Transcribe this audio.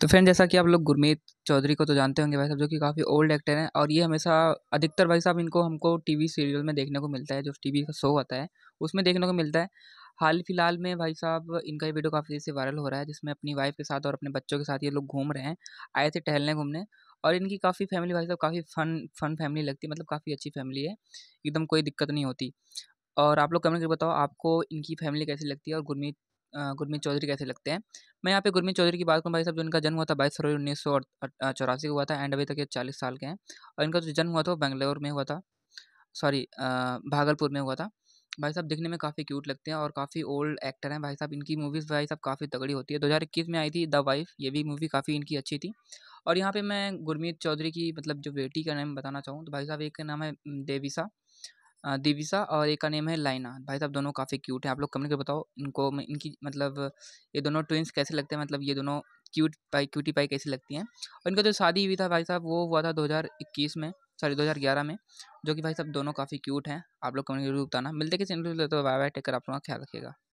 तो फ्रेंड जैसा कि आप लोग गुरमीत चौधरी को तो जानते होंगे भाई साहब जो कि काफ़ी ओल्ड एक्टर हैं और ये हमेशा अधिकतर भाई साहब इनको हमको टीवी सीरियल में देखने को मिलता है जो टीवी का शो होता है उसमें देखने को मिलता है हाल फिलहाल में भाई साहब इनका ये वीडियो काफ़ी से वायरल हो रहा है जिसमें अपनी वाइफ के साथ और अपने बच्चों के साथ ये लोग घूम रहे हैं आए थे टहलने घूमने और इनकी काफ़ी फैमिली भाई साहब काफ़ी फन फन फैमिली लगती है मतलब काफ़ी अच्छी फैमिली है एकदम कोई दिक्कत नहीं होती और आप लोग कमेंट करके बताओ आपको इनकी फैमिली कैसी लगती है और गुरमीत गुरमीत चौधरी कैसे लगते हैं मैं यहाँ पे गुरमीत चौधरी की बात करूँ भाई साहब जिनका जन्म हुआ था बाईस फरवरी उन्नीस सौ चौरासी को हुआ था एंड अभी तक ये चालीस साल के हैं और इनका जो जन्म हुआ था वो बेंगलोर में हुआ था सॉरी भागलपुर में हुआ था भाई साहब दिखने में काफ़ी क्यूट लगते हैं और काफ़ी ओल्ड एक्टर हैं भाई साहब इनकी मूवीज़ भाई साहब काफ़ी तगड़ी होती है दो में आई थी द वाइफ ये भी मूवी काफ़ी इनकी अच्छी थी और यहाँ पे मैं गुरमीत चौधरी की मतलब जो बेटी का नाम बताना चाहूँ तो भाई साहब एक नाम है देविसा दिविशा और एक का नेम है लाइना भाई साहब दोनों काफ़ी क्यूट हैं आप लोग कमेंट करके बताओ इनको इनकी मतलब ये दोनों ट्विंस कैसे लगते हैं मतलब ये दोनों क्यूट पाई क्यूटी पाई कैसी लगती हैं और इनका जो शादी हुई था भाई साहब वो हुआ था 2021 में सॉरी 2011 में जो कि भाई साहब दोनों काफ़ी क्यूट हैं आप लोग कमेंट करके बताना मिलते किसी तो बाय बाय टेकर आप लोगों का ख्याल रखेगा